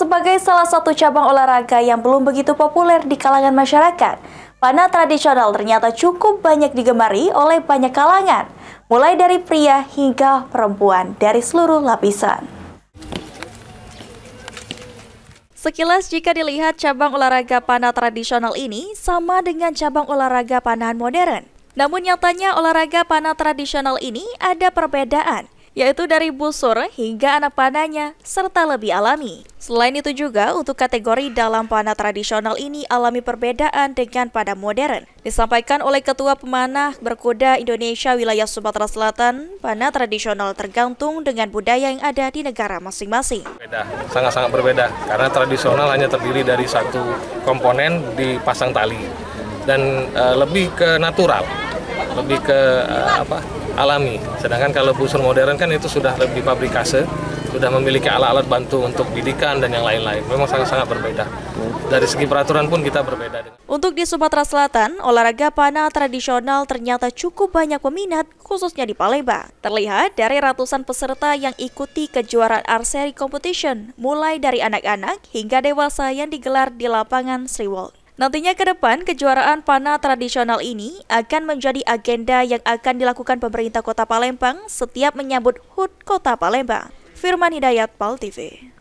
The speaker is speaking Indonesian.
Sebagai salah satu cabang olahraga yang belum begitu populer di kalangan masyarakat, panah tradisional ternyata cukup banyak digemari oleh banyak kalangan, mulai dari pria hingga perempuan dari seluruh lapisan. Sekilas jika dilihat cabang olahraga panah tradisional ini sama dengan cabang olahraga panahan modern. Namun nyatanya olahraga panah tradisional ini ada perbedaan, yaitu dari busur hingga anak panahnya, serta lebih alami. Selain itu juga, untuk kategori dalam panah tradisional ini alami perbedaan dengan pada modern. Disampaikan oleh Ketua Pemanah Berkuda Indonesia Wilayah Sumatera Selatan, panah tradisional tergantung dengan budaya yang ada di negara masing-masing. sangat-sangat berbeda, karena tradisional hanya terdiri dari satu komponen dipasang tali dan e, lebih ke natural, lebih ke e, apa alami. Sedangkan kalau busur modern kan itu sudah lebih pabrikase, sudah memiliki alat-alat bantu untuk didikan dan yang lain-lain. Memang sangat-sangat berbeda. Dari segi peraturan pun kita berbeda. Untuk di Sumatera Selatan, olahraga panah tradisional ternyata cukup banyak peminat, khususnya di Palembang. Terlihat dari ratusan peserta yang ikuti kejuaraan Arseri Competition, mulai dari anak-anak hingga dewasa yang digelar di lapangan Sriwold. Nantinya ke depan, kejuaraan panah tradisional ini akan menjadi agenda yang akan dilakukan pemerintah kota Palembang setiap menyambut HUT kota Palembang. Firman Hidayat, Pal TV.